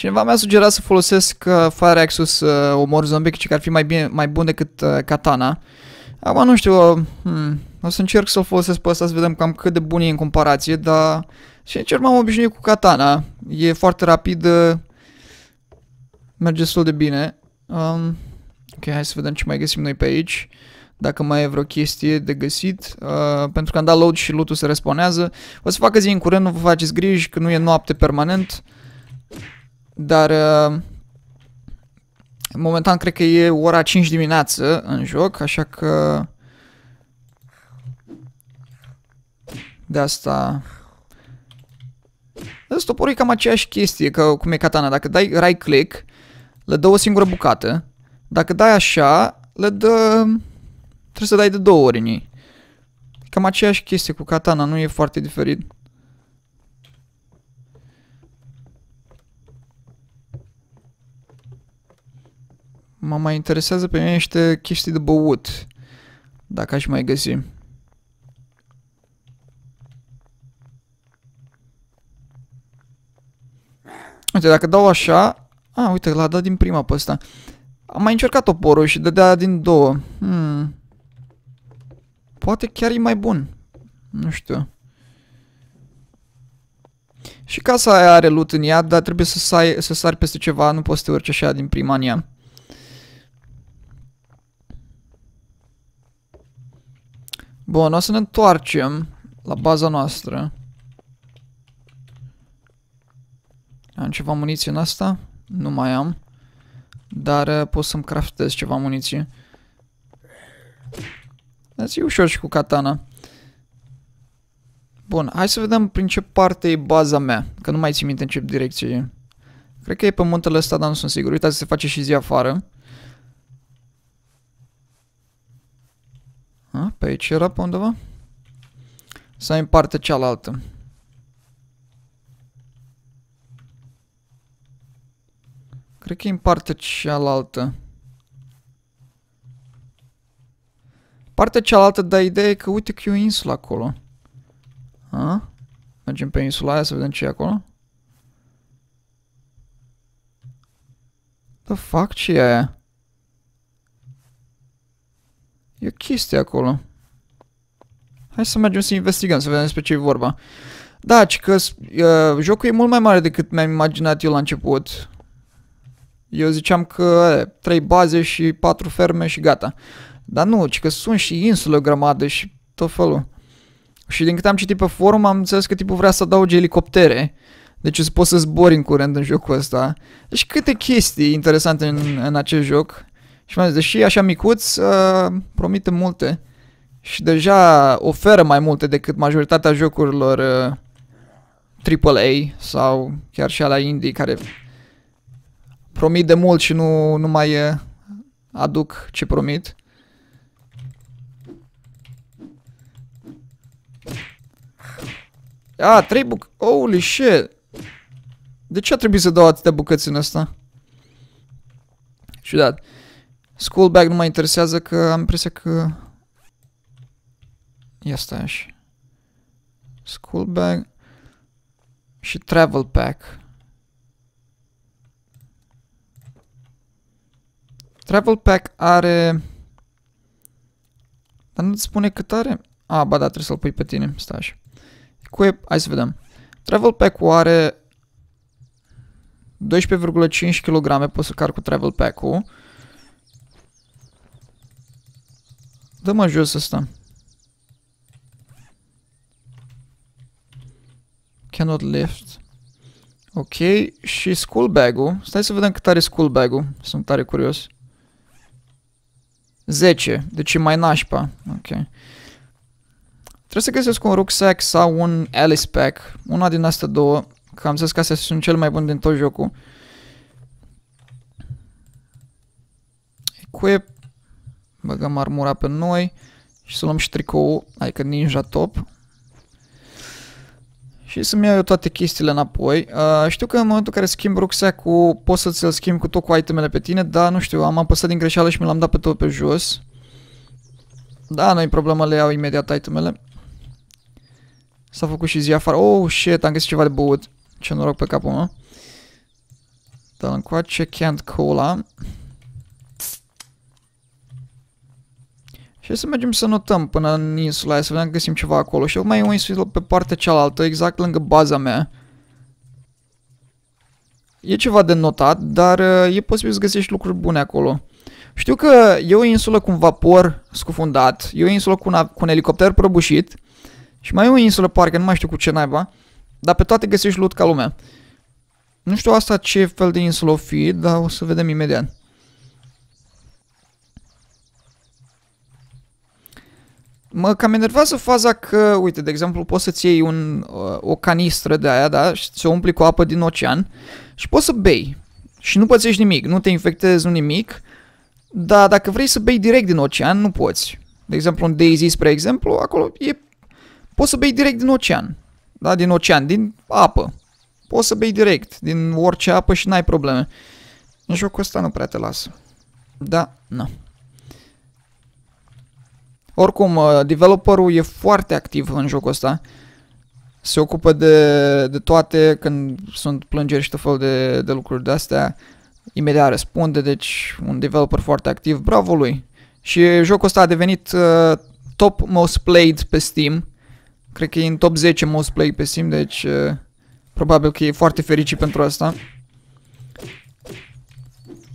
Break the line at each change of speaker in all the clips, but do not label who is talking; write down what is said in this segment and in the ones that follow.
Cineva mi-a sugerat să folosesc uh, Fire Axu să uh, omor zombie, ce ar fi mai, bine, mai bun decât uh, katana. Acum nu știu, uh, hmm, o să încerc să-l folosesc pe ăsta să vedem cam cât de bun e în comparație, dar sincer m-am obișnuit cu katana. E foarte rapid, uh, merge destul de bine. Um, ok, hai să vedem ce mai găsim noi pe aici dacă mai e vreo chestie de găsit, uh, pentru că am dat load și loot se responează. O să facă zi în curând, nu vă faceți griji că nu e noapte permanent. Uh, dar uh, momentan cred că e ora 5 dimineață în joc, așa că de asta Stoporul e cam aceeași chestie ca cum e katana. Dacă dai right click, le dă o singură bucată. Dacă dai așa, le dă... Trebuie să dai de două ori în ei. Cam aceeași chestie cu katana, nu e foarte diferit. mă mai interesează pe mine niște chestii de băut. Dacă aș mai găsi. Uite, dacă dau așa... A, ah, uite, l-a dat din prima pe ăsta. Am mai încercat o și dădea din două. Hmm. Poate chiar e mai bun. Nu știu. Și casa aia are loot în ea, dar trebuie să, sai, să sari peste ceva, nu poți să te urci așa din prima în ea. Bun, o să ne întoarcem la baza noastră. Am ceva muniție în asta? Nu mai am. Dar uh, pot să-mi craftez ceva muniție. Azi e ușor și cu katana. Bun, hai să vedem prin ce parte e baza mea, că nu mai țin minte în ce direcție e. Cred că e pe muntele ăsta, dar nu sunt sigur. Uitați, se face și zi afară. A, pe aici era pe undeva? Sau în partea cealaltă? Cred că e în partea cealaltă. Partea cealaltă, dar ideea e că uite că e o insulă acolo. A? Mergem pe insula aia să vedem ce e acolo. The fuck, ce e aia? E o chestie acolo. Hai să mergem să investigăm, să vedem despre ce e vorba. Da, ci că uh, jocul e mult mai mare decât mi-am imaginat eu la început. Eu ziceam că e, baze și patru ferme și gata. Dar nu, ci că sunt și insule grămadă și tot felul. Și din câte am citit pe forum, am înțeles că tipul vrea să adauge elicoptere. Deci poți să zbori în curent în jocul ăsta. Deci câte chestii interesante în, în acest joc. Și mi-am zis, deși așa micuț, uh, ă, promite multe și deja oferă mai multe decât majoritatea jocurilor uh, ă, AAA sau chiar și ala indie care promit de mult și nu, nu mai uh, aduc ce promit. A, trei buc... Holy shit! De ce a trebuit să dau atâtea bucăți în asta? Ciudat. Uh, Schoolbag nu mă interesează că am impresia că... Ia stai așa. Schoolbag și travel pack. Travel pack are... Dar nu-ți spune cât are? A, ah, ba da, trebuie să-l pui pe tine. Stai așa. Equip, hai să vedem. Travel pack-ul are 12,5 kg, poți să car cu travel pack-ul. Dă-mă jos ăsta. Cannot lift. Ok, și school bag-ul. Stai să vedem cât are school bag-ul. Sunt tare curios. 10. Deci e mai nașpa. Ok. Trebuie să găsesc un rucsac sau un Alice Pack. Una din astea două. Că am zis că astea sunt cel mai bun din tot jocul. Equip Băgăm armura pe noi și să luăm și tricoul, adică ninja top. Și să-mi iau eu toate chestiile înapoi. Uh, știu că în momentul în care schimb rucsacul poți să ți-l schimbi cu tot cu itemele pe tine, dar nu știu, am apăsat din greșeală și mi l-am dat pe tot pe jos. Da, nu-i problemă, le iau imediat itemele. S-a făcut și zi afară. Oh, shit, am găsit ceva de băut. Ce noroc pe capul meu. Dar încoace can't cola. Și să mergem să notăm până în insula aia, să vedem că găsim ceva acolo. Și mai e o insulă pe partea cealaltă, exact lângă baza mea. E ceva de notat, dar uh, e posibil să găsești lucruri bune acolo. Știu că e o insulă cu un vapor scufundat, e o insulă cu, una, cu un elicopter prăbușit și mai e o insulă, parcă, nu mai știu cu ce naiba, dar pe toate găsești loot ca lumea. Nu știu asta ce fel de insulă o fi, dar o să vedem imediat. mă cam enervează faza că, uite, de exemplu, poți să-ți iei un, uh, o canistră de aia, da, și să o umpli cu apă din ocean și poți să bei și nu pățești nimic, nu te infectezi, nu nimic, dar dacă vrei să bei direct din ocean, nu poți. De exemplu, un Daisy, spre exemplu, acolo e, poți să bei direct din ocean, da, din ocean, din apă. Poți să bei direct, din orice apă și n-ai probleme. În jocul ăsta nu prea te lasă. Da, nu. No. Oricum, uh, developerul e foarte activ în jocul ăsta. Se ocupă de, de toate când sunt plângeri și tot felul de, de lucruri de astea. Imediat răspunde, deci un developer foarte activ, bravo lui. Și jocul ăsta a devenit uh, top most played pe Steam. Cred că e în top 10 most played pe Steam, deci uh, probabil că e foarte fericit pentru asta.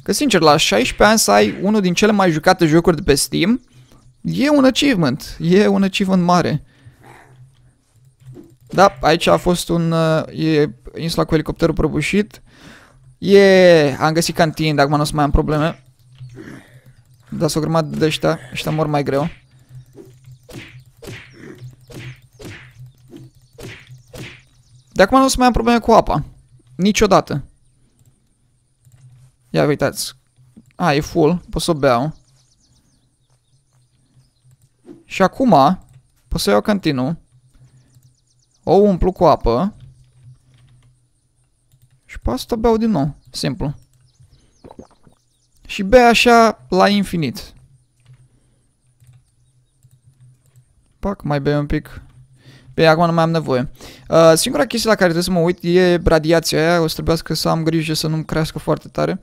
Că sincer, la 16 ani să ai unul din cele mai jucate jocuri de pe Steam E un achievement. E un achievement mare. Da, aici a fost un... Uh, e insula cu elicopterul prăbușit. E... Am găsit cantin, dar acum nu o să mai am probleme. Dar s o grămadă de ăștia. Ăștia mor mai greu. De acum nu o să mai am probleme cu apa. Niciodată. Ia uitați. A, e full. Pot să o beau. Și acum pot să iau continuu. O umplu cu apă. Și pot să beau din nou. Simplu. Și bea așa la infinit. Pac, mai bea un pic. Bine, acum nu mai am nevoie. Uh, singura chestie la care trebuie să mă uit e radiația aia. O să trebuiască să am grijă să nu-mi crească foarte tare.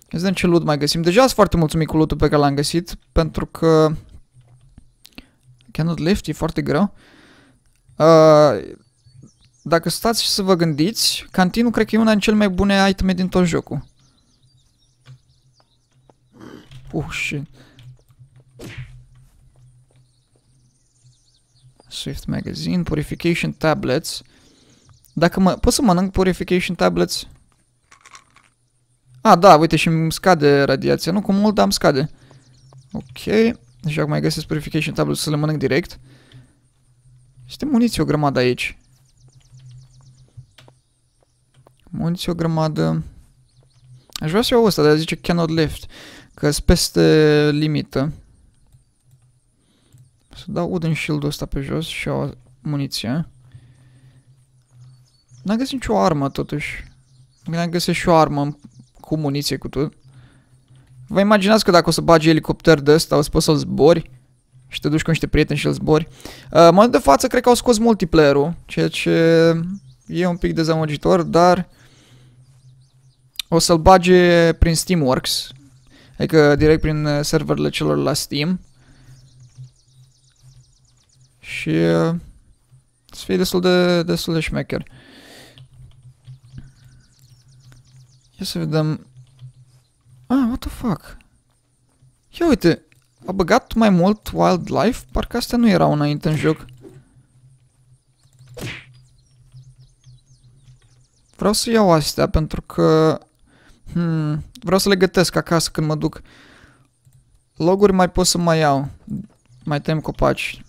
Să vedem ce loot mai găsim. Deja sunt foarte mulțumit cu lootul pe care l-am găsit, pentru că Cannot lift, e foarte greu. Uh, dacă stați și să vă gândiți, cantinul cred că e una din cele mai bune iteme din tot jocul. Oh, shit. Swift Magazine, Purification Tablets. Dacă mă... Pot să mănânc Purification Tablets? A, ah, da, uite și îmi scade radiația. Nu, cu mult, dar îmi scade. Ok. Deci acum mai găsesc purification table să le mănânc direct. Este muniție o grămadă aici. Muniție o grămadă. Aș vrea să iau ăsta, dar zice cannot lift. că sunt peste limită. Să dau wooden shield-ul ăsta pe jos și o muniția. N-am găsit nicio armă, totuși. n am găsit și o armă cu muniție cu tot. Vă imaginați că dacă o să bagi elicopter de ăsta, o să poți să-l zbori și te duci cu niște prieteni și îl zbori. Uh, mă de față, cred că au scos multiplayer-ul, ceea ce e un pic dezamăgitor, dar o să-l bage prin Steamworks, adică direct prin uh, serverele celor la Steam. Și uh, să fie destul de, destul de șmecher. Ia să vedem Ah, what the fuck? Ia uite, a băgat mai mult wildlife? Parcă astea nu erau înainte în joc. Vreau să iau astea pentru că... Hmm, vreau să le gătesc acasă când mă duc. Loguri mai pot să mai iau. Mai tem copaci.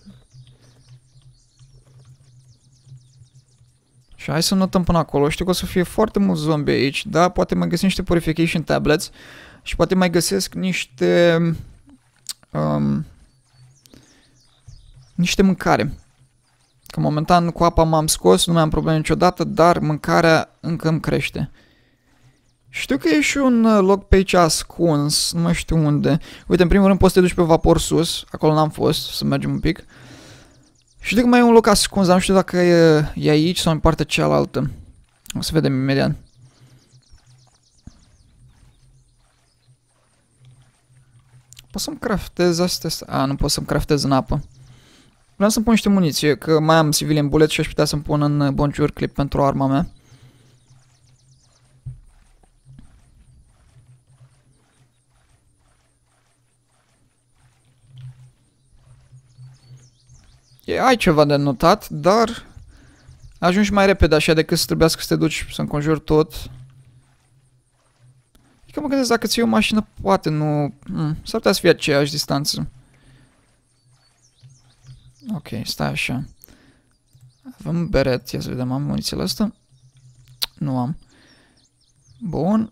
Și hai să notăm până acolo. Știu că o să fie foarte mulți zombie aici, da? Poate mai găsesc niște purification tablets și poate mai găsesc niște... Um, niște mâncare. Că momentan cu apa m-am scos, nu mai am probleme niciodată, dar mâncarea încă îmi crește. Știu că e și un uh, loc pe aici ascuns, nu mai știu unde. Uite, în primul rând poți să te duci pe vapor sus, acolo n-am fost, să mergem un pic. Uh, și de că mai e un loc ascuns, dar nu știu dacă e, e aici sau în partea cealaltă. O să vedem imediat. Pot să-mi craftez astea? A, nu pot să-mi craftez în apă. Vreau să-mi pun niște muniție, că mai am civilian bullet bulet și aș putea să-mi pun în uh, bonjour clip pentru arma mea. ai ceva de notat, dar ajungi mai repede așa decât să trebuiască să te duci să înconjuri tot. că mă gândesc dacă ți o mașină, poate nu... Mm, s-ar putea să fie aceeași distanță. Ok, stai așa. Avem beret, ia să vedem, am munițele astea? Nu am. Bun.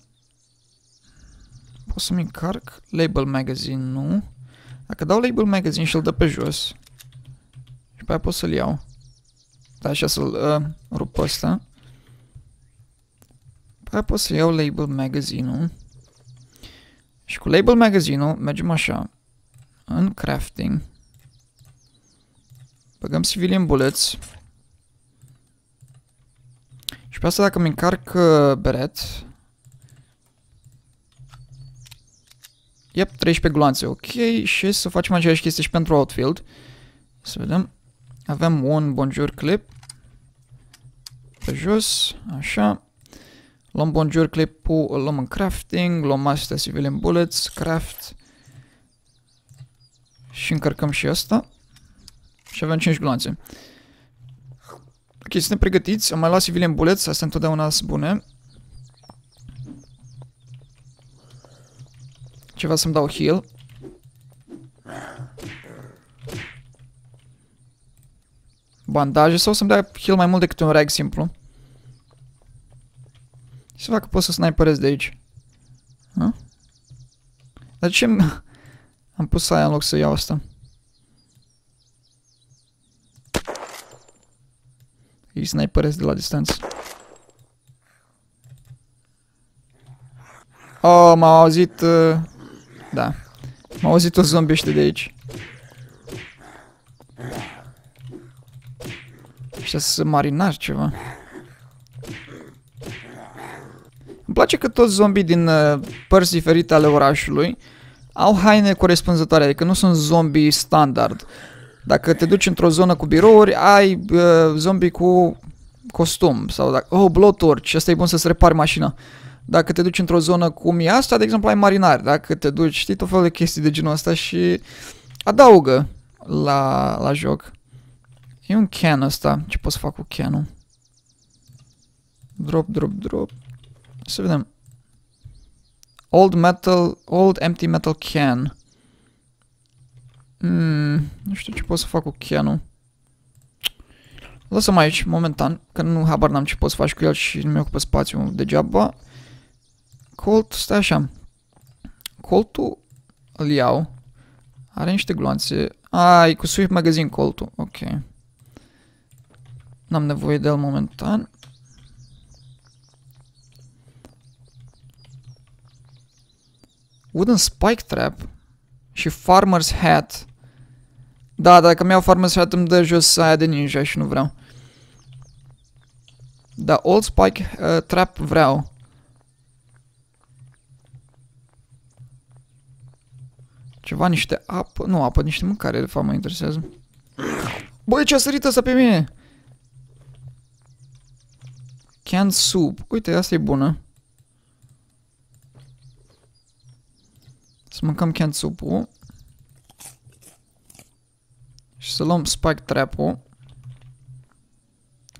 Pot să-mi încarc label magazine, nu? Dacă dau label magazine și l dă pe jos, după aia pot să-l iau. Da, așa să-l uh, rup ăsta. După aia pot să iau label magazine-ul. Și cu label magazine-ul mergem așa. În crafting. Băgăm civilian bullets. Și pe asta dacă mi încarc uh, beret... Yep, 13 gloanțe, ok. Și să facem aceeași chestie și pentru outfield. Să vedem. Avem un bonjour clip pe jos, așa. Luăm bonjour clip-ul, îl luăm în crafting, luăm master civilian bullets, craft și încărcăm și asta. Și avem 5 gloanțe. Ok, suntem pregătiți. Am mai luat civilian bullets, astea întotdeauna sunt bune. Ceva să-mi dau heal. bandaje sau să-mi dea heal mai mult decât un rag simplu. Să să că pot să sniperez de aici. Ha? Dar ce am pus aia în loc să iau asta? Îi sniperez de la distanță. Oh, m-au auzit... Uh, da. M-au auzit o zombiște de aici. Ăștia sunt marinari ceva. Îmi place că toți zombii din uh, părți diferite ale orașului au haine corespunzătoare, adică nu sunt zombii standard. Dacă te duci într-o zonă cu birouri, ai uh, zombii cu costum sau dacă, oh, blowtorch, asta e bun să-ți repari mașina. Dacă te duci într-o zonă cum e asta, de exemplu, ai marinari. Dacă te duci, știi, tot felul de chestii de genul ăsta și adaugă la, la joc. E un can ăsta. Ce pot să fac cu canul? Drop, drop, drop. Să vedem. Old metal, old empty metal can. Hmm, nu știu ce pot să fac cu canul. Lăsăm aici, momentan, că nu habar n-am ce pot să faci cu el și nu mi ocupă spațiu degeaba. Colt, stai așa. Coltul îl iau. Are niște gloanțe. Ai, cu Swift Magazine coltul. Ok. N-am nevoie de el momentan. Wooden Spike Trap și Farmer's Hat. Da, dacă mi-au Farmer's Hat îmi dă jos aia de ninja și nu vreau. Da, Old Spike uh, Trap vreau. Ceva, niște apă, nu apă, niște mâncare, de fapt, mă interesează. Băi, ce a sărit asta pe mine? Can soup. Uite, asta e bună. Să mâncăm can soup-ul. Și să luăm spike trap-ul.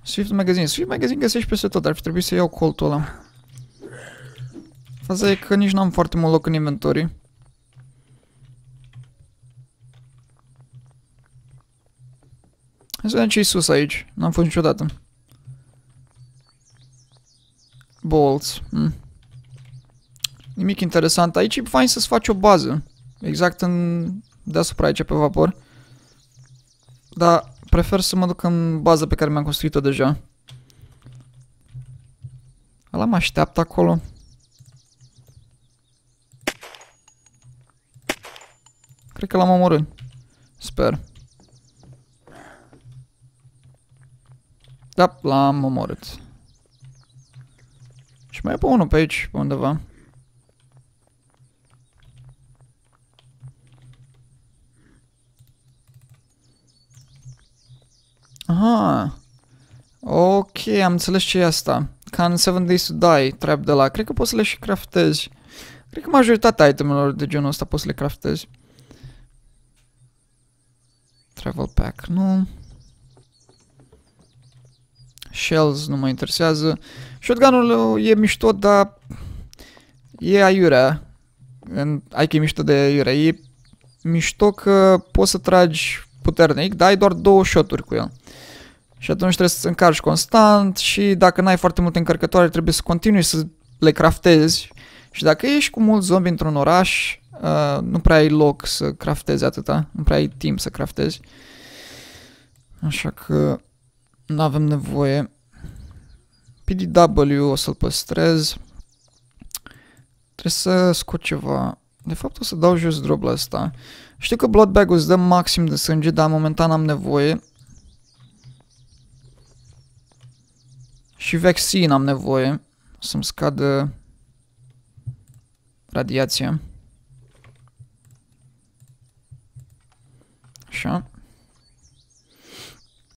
Swift Magazine. Swift Magazine găsești peste tot. Ar fi trebuit să iau coltul ăla. Faza e că nici n-am foarte mult loc în inventory. Hai să vedem ce sus aici. N-am fost niciodată. Bolts. Mm. Nimic interesant. Aici e fain să-ți faci o bază. Exact în... deasupra aici, pe vapor. Dar prefer să mă duc în baza pe care mi-am construit-o deja. Ăla mă așteaptă acolo. Cred că l-am omorât. Sper. Da, l-am omorât mai e pe unul pe aici, pe undeva. Aha. Ok, am înțeles ce e asta. Ca în 7 Days to Die, trap de la. Cred că poți să le și craftezi. Cred că majoritatea itemelor de genul ăsta poți să le craftezi. Travel pack, nu shells, nu mă interesează. Shotgun-ul e mișto, dar e aiurea. Ai că e mișto de aiurea. E mișto că poți să tragi puternic, dar ai doar două shoturi cu el. Și atunci trebuie să încarci constant și dacă n-ai foarte multe încărcătoare trebuie să continui să le craftezi. Și dacă ești cu mulți zombi într-un oraș, uh, nu prea ai loc să craftezi atâta, nu prea ai timp să craftezi. Așa că nu avem nevoie PDW o să-l păstrez. Trebuie să scot ceva. De fapt o să dau jos drop la asta. Știu că bag-ul îți dă maxim de sânge, dar momentan am nevoie. Și vaccin am nevoie să-mi scadă radiația. Așa.